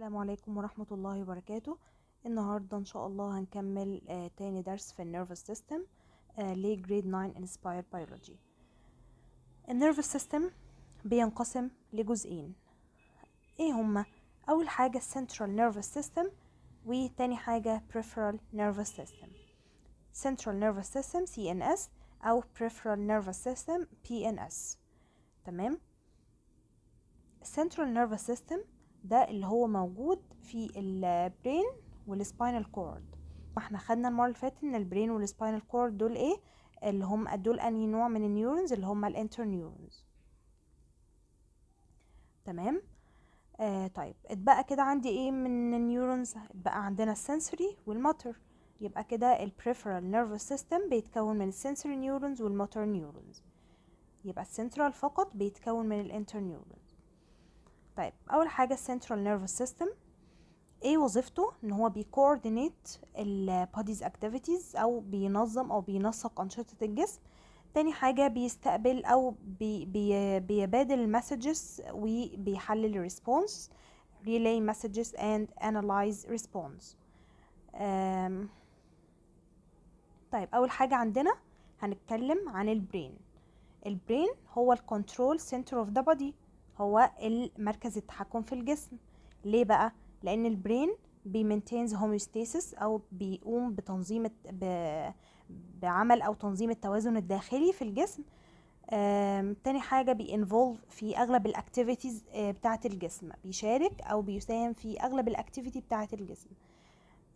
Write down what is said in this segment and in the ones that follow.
السلام عليكم ورحمة الله وبركاته النهاردة ان شاء الله هنكمل آه تاني درس في النيرفس سيستم آه ليه جريد 9 انسباير بيولوجي النيرفس سيستم بينقسم لجزئين ايه هما اول حاجة السنترال نيرفس سيستم وتاني حاجة peripheral nervous system central nervous system CNS أو peripheral nervous system PNS تمام central nervous system ده اللي هو موجود في البرين والسباينال كورد احنا خدنا المره اللي فاتت ان البرين والسباينال كورد دول ايه اللي هم دول انهي نوع من النيورونز اللي هم نيورونز تمام آه طيب اتبقى كده عندي ايه من النيورونز اتبقى عندنا السنسوري والموتور يبقى كده البريفرال نيرفس سيستم بيتكون من السنسوري نيورونز والموتور نيورونز يبقى السنترال فقط بيتكون من نيورونز طيب اول حاجه السنترال نيرفس سيستم ايه وظيفته ان هو بيكوردينيت الباديز اكتيفيتيز او بينظم او بينسق انشطه الجسم تاني حاجه بيستقبل او بي بيبادل المسجز وبيحلل الريسبونس relay messages اند انالايز ريسبونس طيب اول حاجه عندنا هنتكلم عن البرين البرين هو الكنترول سنتر اوف ذا بودي هو مركز التحكم في الجسم ليه بقى لان البرين بيمنتينز هوميوستاسيس او بيقوم بتنظيم بعمل او تنظيم التوازن الداخلي في الجسم تاني حاجة بينفولف في أغلب الأكتيفيتيز آه، بتاعة الجسم بيشارك أو بيساهم في أغلب الأكتيفيتي بتاعة الجسم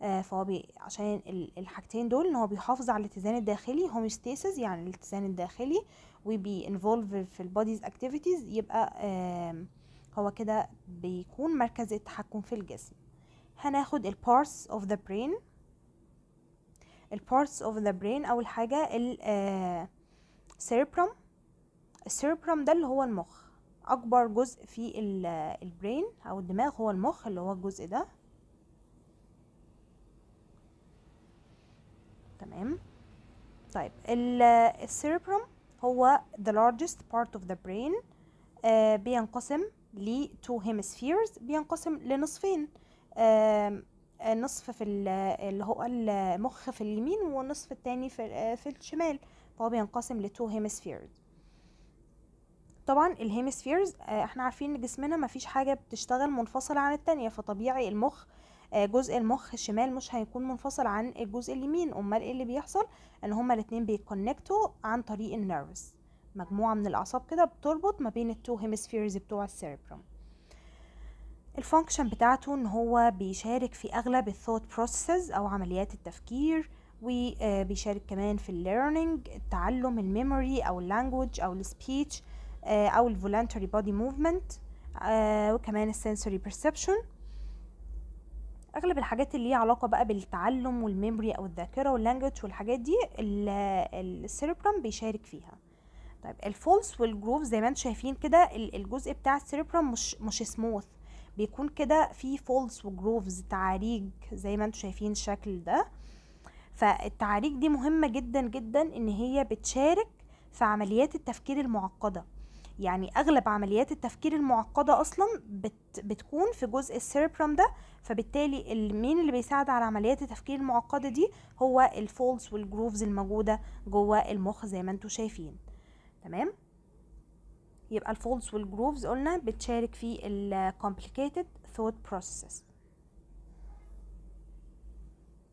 آه، فهو بي عشان الحاجتين دول ان هو بيحافظ على الاتزان الداخلي هوميوستاسيس يعني الاتزان الداخلي وبي involved في البوديز اكتيفيتيز يبقى هو كده بيكون مركز التحكم في الجسم هناخد ال parts of the brain ال parts of the brain اول حاجة ال cerebrum السيربرم ده اللي هو المخ اكبر جزء في البرين او الدماغ هو المخ اللي هو الجزء ده تمام طيب السيربرم هو the largest part of the brain آه بينقسم ل two hemispheres بينقسم لنصفين آه نصف في اللي هو المخ في اليمين والنصف التاني في, آه، في الشمال فهو بينقسم لتو هيمسفيرز طبعا الهيمسفيرز آه، احنا عارفين ان جسمنا مفيش حاجة بتشتغل منفصلة عن التانية فطبيعي المخ آه، جزء المخ الشمال مش هيكون منفصل عن الجزء اليمين امال ايه اللي بيحصل ان هما الاتنين بيتكونكتوا عن طريق النيرفز مجموعه من الاعصاب كده بتربط ما بين التو هيمسفيرز بتوع السيربروم الفانكشن بتاعته ان هو بيشارك في اغلب الثوت بروسيسز او عمليات التفكير وبيشارك آه، كمان في الليرنينج تعلم الميموري او اللانجوج او السبيتش آه، او الفولنتري بودي موفمنت وكمان السنسوري بيرسبشن اغلب الحاجات اللي ليها علاقه بقى بالتعلم والميموري او الذاكره واللانجوج والحاجات دي السيربرم بيشارك فيها طيب الفولس والجروف زي ما انتم شايفين كده الجزء بتاع السيربرم مش مش سموث بيكون كده في فولس وجروفز تعاريج زي ما انتم شايفين الشكل ده فالتعاريج دي مهمه جدا جدا ان هي بتشارك في عمليات التفكير المعقده يعني اغلب عمليات التفكير المعقده اصلا بت بتكون في جزء السيربرم ده فبالتالي مين اللي بيساعد على عمليات التفكير المعقده دي هو الفولز والجروفز الموجوده جوه المخ زي ما انتم شايفين تمام يبقى الفولز والجروفز قلنا بتشارك في الكومبليكيتد ثوت بروسيس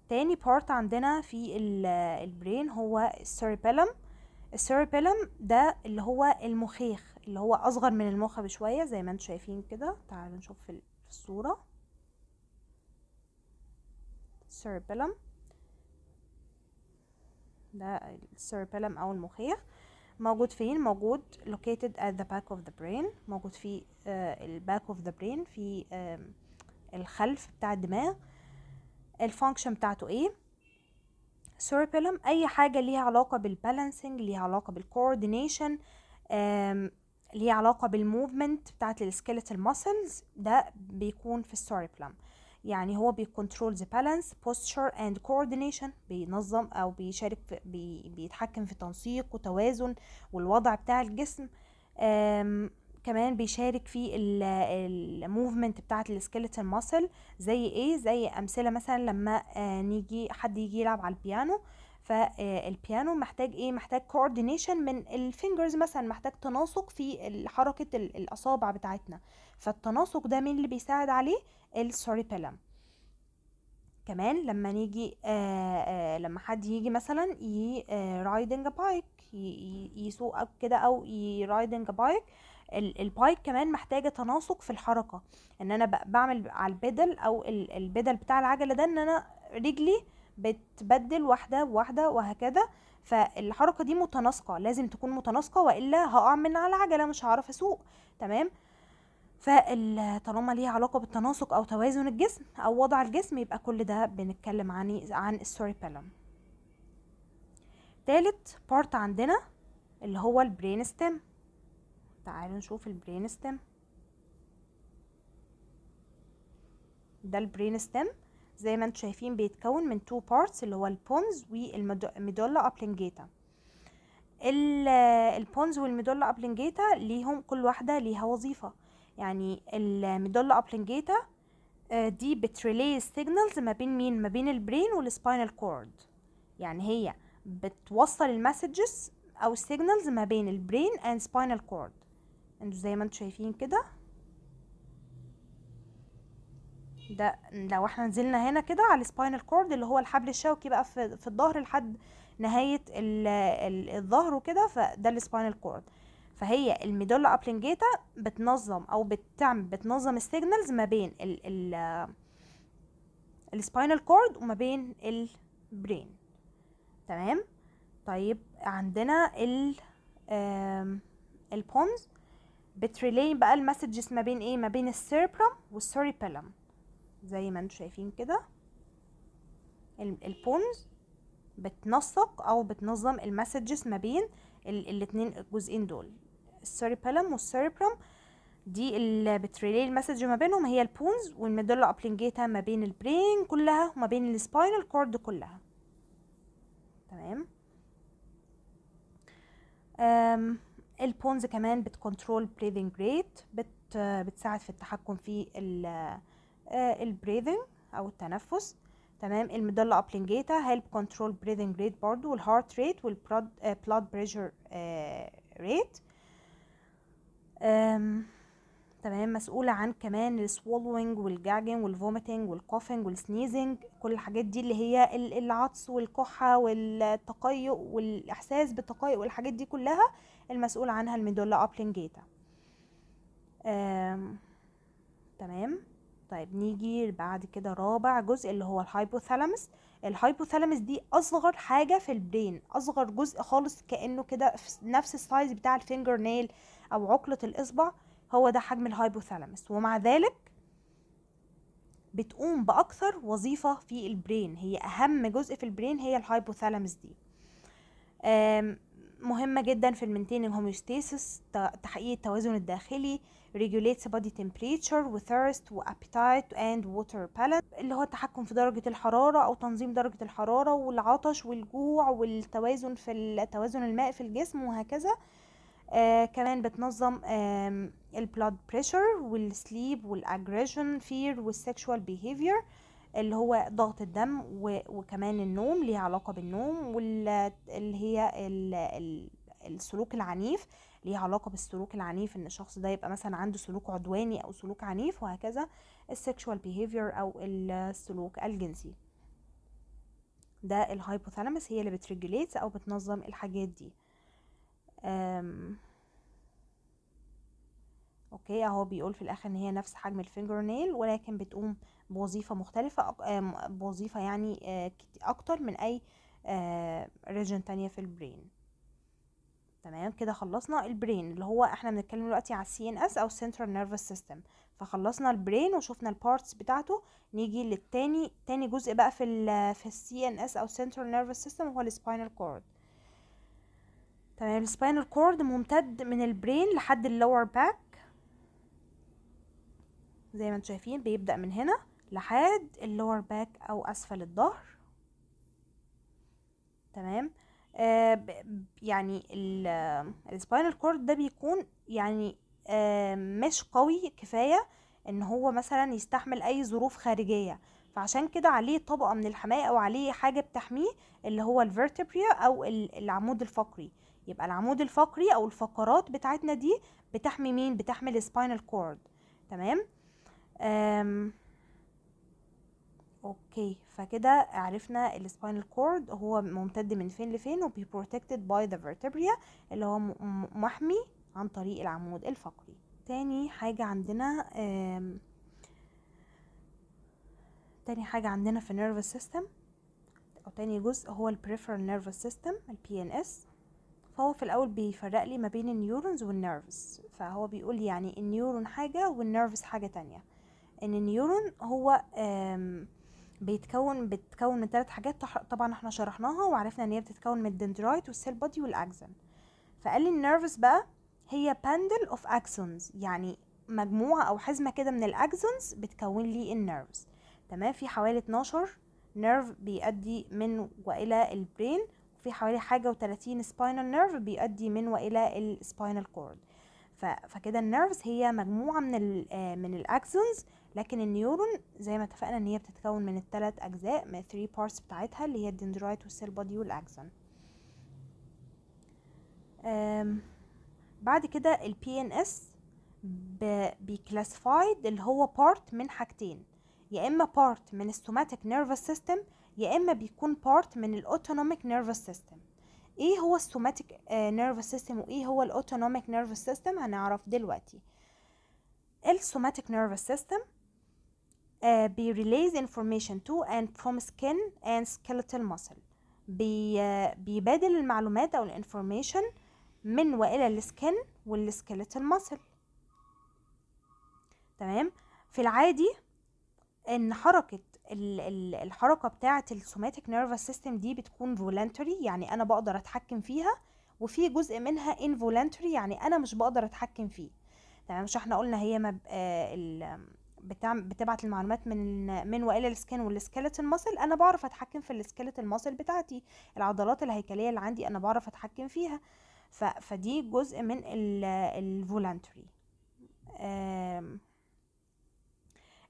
تاني بارت عندنا في البرين هو السيربيلم السيربيلم ده اللي هو المخيخ اللي هو اصغر من المخ بشويه زي ما انتم شايفين كده تعالوا نشوف في الصوره cerebellum ده السيربيلم او المخيخ موجود فين موجود located at the back of the brain موجود في آه، ال back of the brain في الخلف بتاع الدماغ الفانكشن بتاعته ايه cerebellum اي حاجه ليها علاقه بالبالانسنج ليها علاقه بالكوردينيشن ليها علاقه بالموفمنت بتاعه السكيلتال ماسلز ده بيكون في السوريبلم يعني هو بيكونترول ذا بالانس بوستشر اند كوردينيشن بينظم او بيشارك في بي بيتحكم في تنسيق وتوازن والوضع بتاع الجسم كمان بيشارك في الموفمنت بتاعه السكيلتون ماسل زي ايه زي امثله مثلا لما آه، نيجي حد يجي يلعب على البيانو فالبيانو آه، محتاج ايه محتاج كوردينيشن من الفينجرز مثلا محتاج تناسق في حركه الاصابع بتاعتنا فالتناسق ده مين اللي بيساعد عليه السوريبيلم كمان لما نيجي آآ آه، آآ آه، لما حد يجي مثلا رايدنج آه، بايك يسوق كده او رايدنج بايك البايك كمان محتاجه تناسق في الحركه ان انا بعمل على البدل او البدل بتاع العجله ده ان انا رجلي بتبدل واحده بواحده وهكذا فالحركه دي متناسقه لازم تكون متناسقه والا هقع من على العجله مش هعرف اسوق تمام فطالما ليها علاقه بالتناسق او توازن الجسم او وضع الجسم يبقى كل ده بنتكلم عن إيه؟ عن السوريبيلم تالت بارت عندنا اللي هو البرين ستيم تعالوا نشوف البرين ستيم ده البرين ستيم زي ما انتم شايفين بيتكون من تو بارتس اللي هو البونز والميدولا ابلنجيتا البونز والميدولا ابلنجيتا ليهم كل واحده ليها وظيفه يعني الميدولا ابلنجيتا آه، دي بتريلي السيجنالز ما بين مين ما بين البرين والسباينال كورد يعني هي بتوصل المسجز او السيجنالز ما بين البرين اند سباينال كورد انتوا زي ما انتوا شايفين كده ده لو احنا نزلنا هنا كده على السباينال كورد اللي هو الحبل الشوكي بقى في, في الظهر لحد نهايه الظهر وكده فده السباينال كورد فهي الميدولا ابلنجيتا بتنظم او بتعمل بتنظم السيجنالز ما بين ال ال السباينال كورد وما بين البرين تمام طيب عندنا ال البونز بتريلي بقى المسجز ما بين ايه ما بين السيربرم والسيريبلم زي ما انتم شايفين كده البونز بتنسق او بتنظم المسجز ما بين الاثنين الجزئين دول السيريبالم والسيريبرم دي اللي بتريلي المسج ما بينهم هي البونز والميدولا ابلنجيتا ما بين البرين كلها وما بين السباينال كورد كلها تمام البونز كمان بتكنترول بريذنج ريت بت بتساعد في التحكم في ال آه، البريذنج او التنفس تمام الميدولا ابلنجيتا هيلب كنترول بريذنج ريت برضو والهارت ريت والبلاد بريشر ريت تمام مسؤولة عن كمان السوالوينج والجاجنج والفوميتنج والكوفنج والسنيزنج كل الحاجات دي اللي هي العطس والكحة والتقيؤ والإحساس بالتقيؤ والحاجات دي كلها المسؤول عنها الميدولا أبلنجيتا تمام طيب نيجي بعد كده رابع جزء اللي هو الهايبوثالامس الهايبوثالامس دي اصغر حاجه في البرين اصغر جزء خالص كانه كده نفس السايز بتاع الفينجر نيل او عقله الاصبع هو ده حجم الهايبوثالامس ومع ذلك بتقوم باكثر وظيفه في البرين هي اهم جزء في البرين هي الهايبوثالامس دي مهمه جدا في المينتيننج هوميوستاسيس تحقيق التوازن الداخلي regulates body temperature و thirst و appetite and water palate اللي هو التحكم في درجه الحراره او تنظيم درجه الحراره والعطش والجوع والتوازن في التوازن الماء في الجسم وهكذا آه كمان بتنظم البلاد بريشر والسليب والاجريشن فير والسكشوال بيهيفير اللي هو ضغط الدم وكمان النوم ليها علاقة بالنوم واللي هي السلوك العنيف ليها علاقة بالسلوك العنيف ان الشخص ده يبقى مثلا عنده سلوك عدواني او سلوك عنيف وهكذا السكشوال بيهيفير او السلوك الجنسي ده الهايبوثالامس هي اللي بتريجوليت او بتنظم الحاجات دي اوكي اهو بيقول في الاخر ان هي نفس حجم الفينجر نيل ولكن بتقوم بوظيفة مختلفة بوظيفة يعني آه، اكتر من اي ريجن آه، تانية في البرين تمام كده خلصنا البرين اللي هو احنا بنتكلم دلوقتي على السي ان اس او سنترال نيرفس سيستم فخلصنا البرين وشفنا البارتس بتاعته نيجي للتاني تاني جزء بقى في الـ في السي ان اس او سنترال نيرفس سيستم هو السباينال كورد تمام السباينال كورد ممتد من البرين لحد اللور باك زي ما انتم شايفين بيبدأ من هنا لحد اللور باك او اسفل الظهر تمام آه يعني السباينال كورد ده بيكون يعني آه مش قوي كفايه ان هو مثلا يستحمل اي ظروف خارجيه فعشان كده عليه طبقه من الحمايه او عليه حاجه بتحميه اللي هو الفيرتبريا او العمود الفقري يبقى العمود الفقري او الفقرات بتاعتنا دي بتحمي مين بتحمي السباينال كورد تمام أم اوكي فكده عرفنا السباينال كورد هو ممتد من فين لفين وبي بروتكتد باي ذا فيرتبريا اللي هو محمي عن طريق العمود الفقري تاني حاجة عندنا تاني حاجة عندنا في nervous system أو تاني جزء هو ال peripheral nervous system ال PNS فهو في الاول بيفرق لي ما بين النيورونز والنيرفز فهو بيقول يعني النيورون حاجه والنيرفز حاجه تانية ان النيورون هو بيتكون بتكون من ثلاث حاجات طبعا احنا شرحناها وعرفنا ان هي بتتكون من الدندرايت والسيل بودي والاكزون فقال لي النيرفز بقى هي باندل اوف اكسونز يعني مجموعه او حزمه كده من الاكسونز بتكون لي النيرفز تمام في حوالي 12 نيرف بيؤدي من والى البرين في حوالي حاجة وتلاتين سباينال نيرف بيؤدي من وإلى السباينال كورد فكده النيرفز هي مجموعة من ال آه، من الأكسونز لكن النيورون زي ما اتفقنا ان هي بتتكون من التلات اجزاء من 3 بارتس بتاعتها اللي هي الدندرايت والسيل بودي والاكسون بعد كده ال PNS بيكلاسفايد اللي هو بارت من حاجتين يا اما بارت من الستوماتيك nervous سيستم يا اما بيكون بارت من الاوتونوميك نيرفس سيستم ايه هو السوماتيك نيرفس سيستم وايه هو الاوتونوميك نيرفس سيستم هنعرف دلوقتي السوماتيك نيرفس سيستم بي ريليز انفورميشن تو اند فروم سكن اند muscle ماسل آه، بيبادل المعلومات او الانفورميشن من والى السكن والسكيلتال ماسل تمام في العادي ان حركه الحركه بتاعه السوماتيك نيرفس سيستم دي بتكون فولنتري يعني انا بقدر اتحكم فيها وفي جزء منها انفولنتري يعني انا مش بقدر اتحكم فيه تمام يعني مش احنا قلنا هي ما آه، بتبعت المعلومات من من والى السكن والسكلتن ماسل انا بعرف اتحكم في السكلتن ماسل بتاعتي العضلات الهيكليه اللي عندي انا بعرف اتحكم فيها فدي جزء من الفولنتري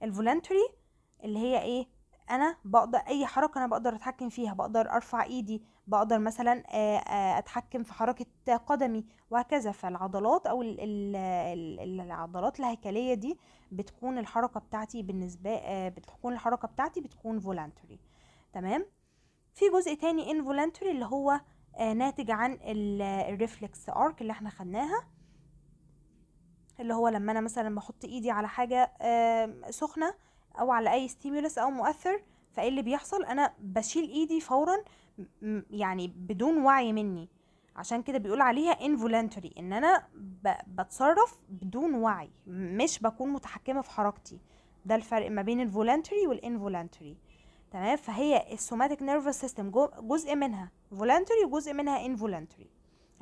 الفولنتري اللي هي ايه انا بقدر اي حركه انا بقدر اتحكم فيها بقدر ارفع ايدي بقدر مثلا آه، آه، اتحكم في حركه قدمي وهكذا فالعضلات او العضلات الهيكليه دي بتكون الحركه بتاعتي بالنسبه آه، بتكون الحركه بتاعتي بتكون فولانتري تمام في جزء تاني انفولانتري اللي هو ناتج عن الريفلكس ارك اللي احنا خدناها اللي هو لما انا مثلا بحط ايدي على حاجه سخنه او على اي ستيمولس او مؤثر فايه اللي بيحصل انا بشيل ايدي فورا يعني بدون وعي مني عشان كده بيقول عليها involuntary ان انا بتصرف بدون وعي مش بكون متحكمه في حركتي ده الفرق ما بين الفولنتري والانفولنتري تمام فهي السوماتيك نيرفس سيستم جزء منها فولنتري وجزء منها انفولنتري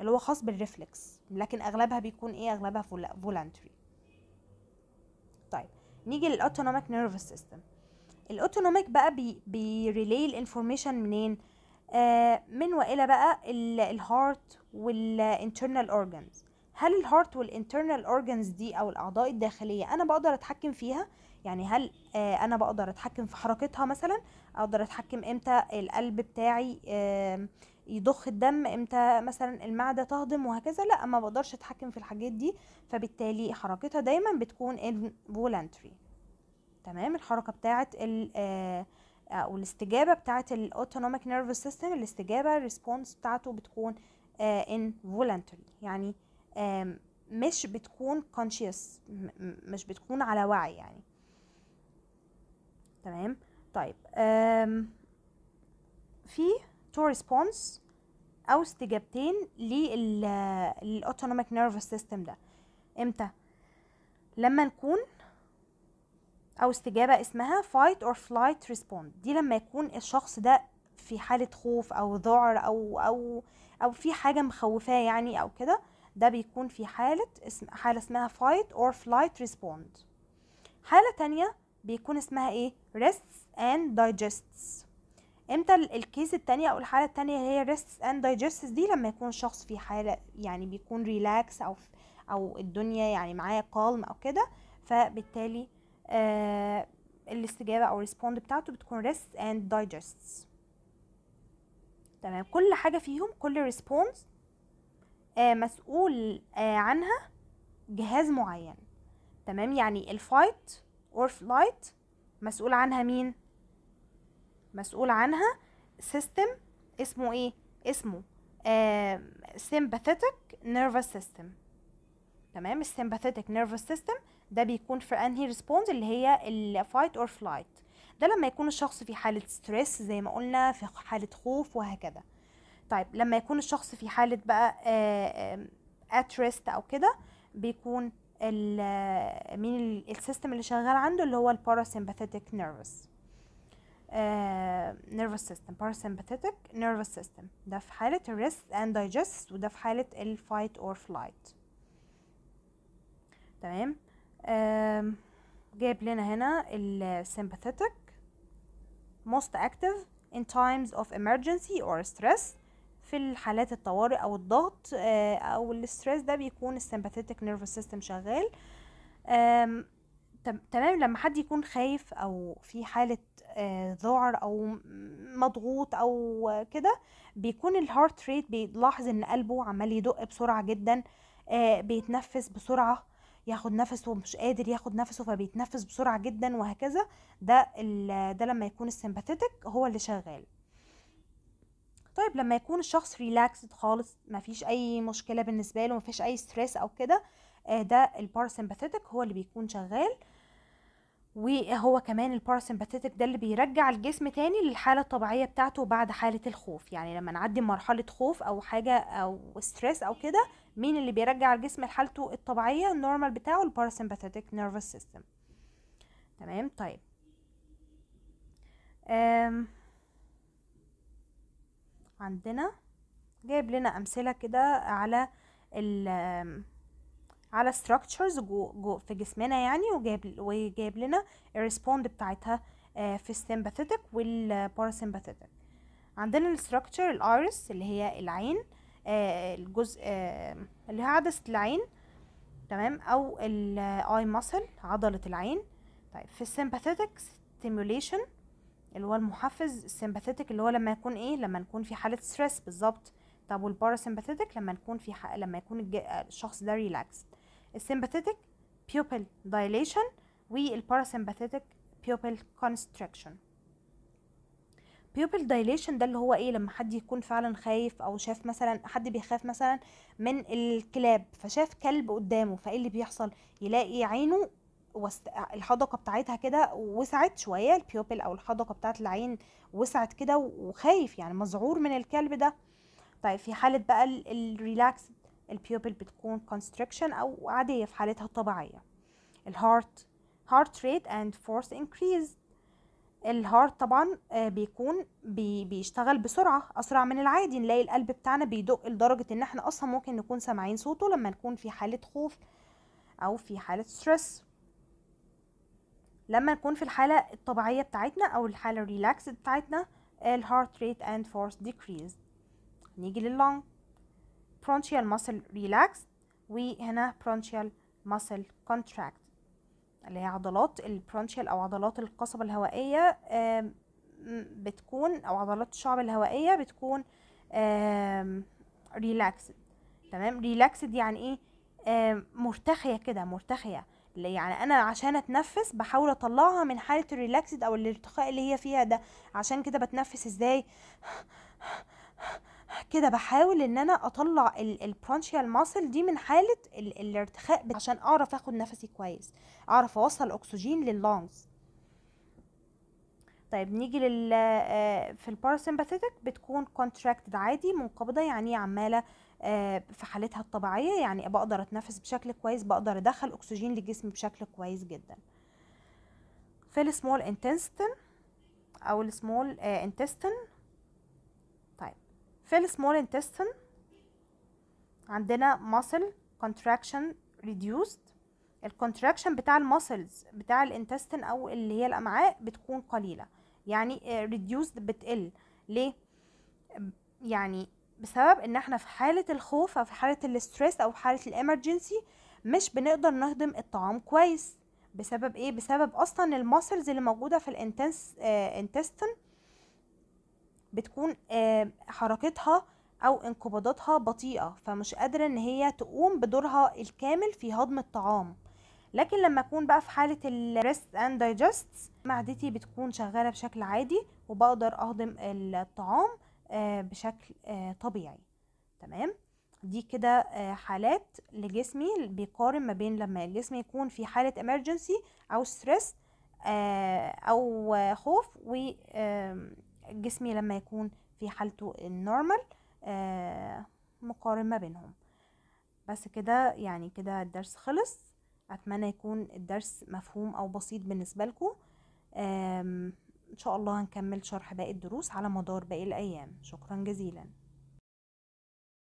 اللي هو خاص بالريفلكس لكن اغلبها بيكون ايه اغلبها فولنتري نيجي للاوتونوميك نيرفس سيستم الاوتونوميك بقى بي بيريلي الانفورميشن منين آه من والى بقى الهارت والانترنال اورجانز هل الهارت والانترنال اورجانز دي او الاعضاء الداخليه انا بقدر اتحكم فيها يعني هل آه انا بقدر اتحكم في حركتها مثلا اقدر اتحكم امتى القلب بتاعي آه يضخ الدم امتى مثلا المعده تهضم وهكذا لا ما بقدرش اتحكم في الحاجات دي فبالتالي حركتها دايما بتكون involuntary تمام الحركه بتاعه آه، او الاستجابه بتاعه الاوتونوميك نيرفس سيستم الاستجابه الريسبونس بتاعته بتكون آه، involuntary يعني مش بتكون conscious مش بتكون على وعي يعني تمام طيب في تو ريسبونس او استجابتين للاوتونوميك نيرفس سيستم ده امتى لما نكون او استجابه اسمها fight or flight ريسبوند دي لما يكون الشخص ده في حاله خوف او ذعر او او او في حاجه مخوفاه يعني او كده ده بيكون في حاله اسم حاله اسمها fight or flight ريسبوند حاله تانية بيكون اسمها ايه rests and digests امتى الكيس التانية او الحالة التانية هي ريست اند دايجستس دي لما يكون الشخص في حالة يعني بيكون ريلاكس او او الدنيا يعني معاه كالم او كده فبالتالي آه الاستجابة او الريسبوند بتاعته بتكون ريست اند دايجستس تمام كل حاجة فيهم كل ريسبونس آه مسؤول آه عنها جهاز معين تمام يعني الفايت اور فلايت مسؤول عنها مين مسؤول عنها سيستم اسمه ايه اسمه سيمباثيتك نيرفس سيستم تمام السيمباثيتك نيرفس سيستم ده بيكون في انهي ريسبونس اللي هي الفايت اور فلايت ده لما يكون الشخص في حاله ستريس زي ما قلنا في حاله خوف وهكذا طيب لما يكون الشخص في حاله بقى اتريست آه، او كده بيكون آه، مين السيستم اللي شغال عنده اللي هو الباراسيمباثيتك نيرفس آه، nervous system parasympathetic nervous system ده في حالة ال الريست اند دايجست وده في حالة ال fight or flight تمام جايب لنا هنا ال sympathetic most active in times of emergency or stress في الحالات الطوارئ او الضغط آه، او الاسترس ده بيكون السمباثيتك نيرفس سيستم شغال تمام لما حد يكون خايف او في حاله آه، ذعر او مضغوط او كده بيكون الهارت ريت بيلاحظ ان قلبه عمال يدق بسرعه جدا آه، بيتنفس بسرعه ياخد نفسه ومش قادر ياخد نفسه فبيتنفس بسرعه جدا وهكذا ده ده لما يكون السمباثيتك هو اللي شغال طيب لما يكون الشخص ريلاكسد خالص مفيش اي مشكله بالنسبه له مفيش اي ستريس او كده آه، ده الباراسمباثيتك هو اللي بيكون شغال وهو كمان الباراسمباتيتك ده اللي بيرجع الجسم تاني للحالة الطبيعية بتاعته بعد حالة الخوف يعني لما نعدي مرحلة خوف أو حاجة أو ستريس أو كده مين اللي بيرجع الجسم لحالته الطبيعية النورمال بتاعه الباراسمباتيتك نيرفس سيستم تمام طيب أم. عندنا جايب لنا أمثلة كده على ال على structures جو, جو في جسمنا يعني وجاب وجاب لنا الريسبوند بتاعتها آه، في السيمباثيتك والباراسيمباثيتك عندنا الستراكشر الايرس اللي هي العين آه، الجزء آه، اللي هي عدسة العين تمام او الاي ماسل عضلة العين طيب في السيمباثيتك ستيموليشن اللي هو المحفز السيمباثيتك اللي هو لما يكون ايه لما نكون في حالة ستريس بالظبط طب والباراسيمباثيتك لما نكون في لما يكون الشخص ده ريلاكسد السيمباثيتك بيوبل دايليشن والباراسيمباثيتك بيوبل constriction بيوبل دايليشن ده اللي هو ايه لما حد يكون فعلا خايف او شاف مثلا حد بيخاف مثلا من الكلاب فشاف كلب قدامه فايه اللي بيحصل يلاقي عينه وست... الحدقه بتاعتها كده وسعت شويه البيوبل او الحدقه بتاعت العين وسعت كده وخايف يعني مذعور من الكلب ده طيب في حاله بقى الريلاكس البيوبل بتكون constriction أو عادية في حالتها الطبيعية الهارت heart rate and force increase الهارت طبعا آه، بيكون بي بيشتغل بسرعة أسرع من العادي نلاقي القلب بتاعنا بيدق لدرجة إن احنا أصلا ممكن نكون سامعين صوته لما نكون في حالة خوف أو في حالة ستريس لما نكون في الحالة الطبيعية بتاعتنا أو الحالة الريلاكس بتاعتنا الهارت ريت اند فورس decrease نيجي لللونج برونشيال muscle ريلاكس وهنا برونشيال muscle contract اللي هي عضلات البرونشيال او عضلات القصبة الهوائية بتكون او عضلات الشعب الهوائية بتكون ريلاكسد تمام ريلاكسد يعني ايه مرتخية كده مرتخية يعني انا عشان اتنفس بحاول اطلعها من حالة الريلاكسد او الارتخاء اللي هي فيها ده عشان كده بتنفس ازاي كده بحاول ان انا اطلع البرانشيال ماسل دي من حاله الارتخاء عشان اعرف اخد نفسي كويس اعرف اوصل اكسجين لللونجز طيب نيجي لل آه، في الباراسمباثيتك بتكون كونتراكتد عادي منقبضه يعني عماله آه، في حالتها الطبيعيه يعني بقدر اتنفس بشكل كويس بقدر ادخل اكسجين لجسمي بشكل كويس جدا في السمول انتستن او السمول انتستن آه، في السمول intestine عندنا muscle contraction reduced الكونتراكشن بتاع المسلز بتاع الانتستين او اللي هي الامعاء بتكون قليله يعني ريديوسد آه، بتقل ليه يعني بسبب ان احنا في حاله الخوف او في حاله الاسترس او حاله الامرجنسي مش بنقدر نهضم الطعام كويس بسبب ايه بسبب اصلا المسلز اللي موجوده في الانتستين بتكون آه، حركتها او انقباضاتها بطيئه فمش قادره ان هي تقوم بدورها الكامل في هضم الطعام لكن لما اكون بقى في حاله الريست اند دايجست معدتي بتكون شغاله بشكل عادي وبقدر اهضم الطعام آه، بشكل آه، طبيعي تمام دي كده حالات لجسمي بيقارن ما بين لما الجسم يكون في حاله امرجنسي او ستريس او خوف و جسمي لما يكون في حالته النورمال آه، مقارن ما بينهم بس كده يعني كده الدرس خلص اتمنى يكون الدرس مفهوم او بسيط بالنسبه لكم ان شاء الله هنكمل شرح باقي الدروس على مدار باقي الايام شكرا جزيلا